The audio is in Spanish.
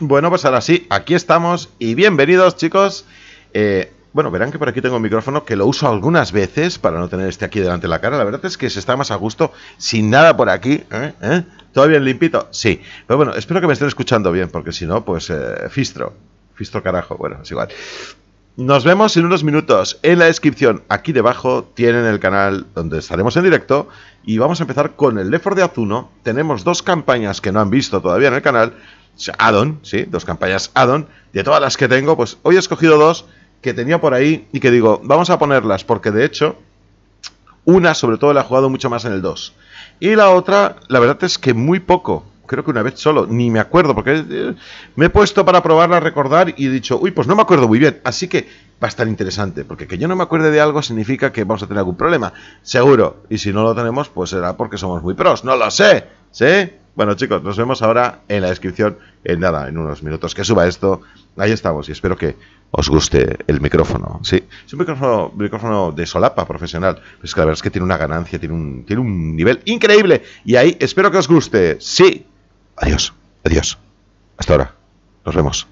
Bueno, pues ahora sí, aquí estamos y bienvenidos chicos. Eh, bueno, verán que por aquí tengo un micrófono que lo uso algunas veces para no tener este aquí delante de la cara. La verdad es que se está más a gusto sin nada por aquí. todavía ¿eh? ¿Eh? ¿Todo bien limpito? Sí. Pero bueno, espero que me estén escuchando bien porque si no, pues fistro. Fistro carajo. Bueno, es igual. Nos vemos en unos minutos. En la descripción, aquí debajo, tienen el canal donde estaremos en directo. Y vamos a empezar con el Lefor de Azuno. Tenemos dos campañas que no han visto todavía en el canal o ¿sí? Dos campañas Adon De todas las que tengo, pues hoy he escogido dos que tenía por ahí y que digo, vamos a ponerlas, porque de hecho, una sobre todo la he jugado mucho más en el 2. Y la otra, la verdad es que muy poco. Creo que una vez solo, ni me acuerdo, porque eh, me he puesto para probarla, recordar y he dicho, uy, pues no me acuerdo muy bien. Así que va a estar interesante, porque que yo no me acuerde de algo significa que vamos a tener algún problema, seguro. Y si no lo tenemos, pues será porque somos muy pros, no lo sé, ¿sí? Bueno, chicos, nos vemos ahora en la descripción. En nada, en unos minutos que suba esto. Ahí estamos y espero que os guste el micrófono. ¿sí? Es un micrófono, de solapa profesional. Pues es que la verdad es que tiene una ganancia, tiene un, tiene un nivel increíble. Y ahí espero que os guste. Sí. Adiós. Adiós. Hasta ahora. Nos vemos.